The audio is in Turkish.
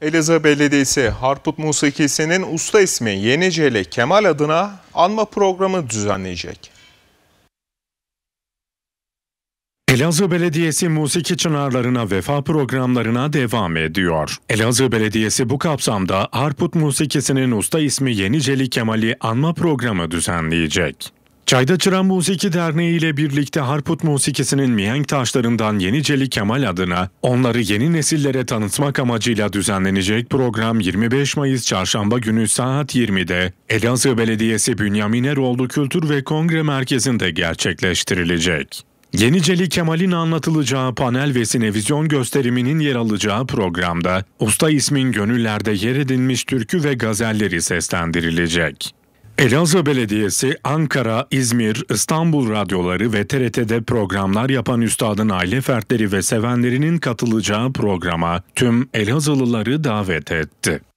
Elazığ Belediyesi Harput Musikisi'nin usta ismi Yeniceli Kemal adına anma programı düzenleyecek. Elazığ Belediyesi musiki çınarlarına vefa programlarına devam ediyor. Elazığ Belediyesi bu kapsamda Harput Musikisi'nin usta ismi Yeniceli Kemal'i anma programı düzenleyecek. Çayda Çıran Musiki Derneği ile birlikte Harput Musiki'sinin mihenk taşlarından Yeniceli Kemal adına onları yeni nesillere tanıtmak amacıyla düzenlenecek program 25 Mayıs Çarşamba günü saat 20'de Elazığ Belediyesi Bünyamin Eroğlu Kültür ve Kongre Merkezi'nde gerçekleştirilecek. Yeniceli Kemal'in anlatılacağı panel ve sinevizyon gösteriminin yer alacağı programda usta ismin gönüllerde yer edinmiş türkü ve gazelleri seslendirilecek. Elazığ Belediyesi Ankara, İzmir, İstanbul radyoları ve TRT'de programlar yapan üstadın aile fertleri ve sevenlerinin katılacağı programa tüm Elazığlıları davet etti.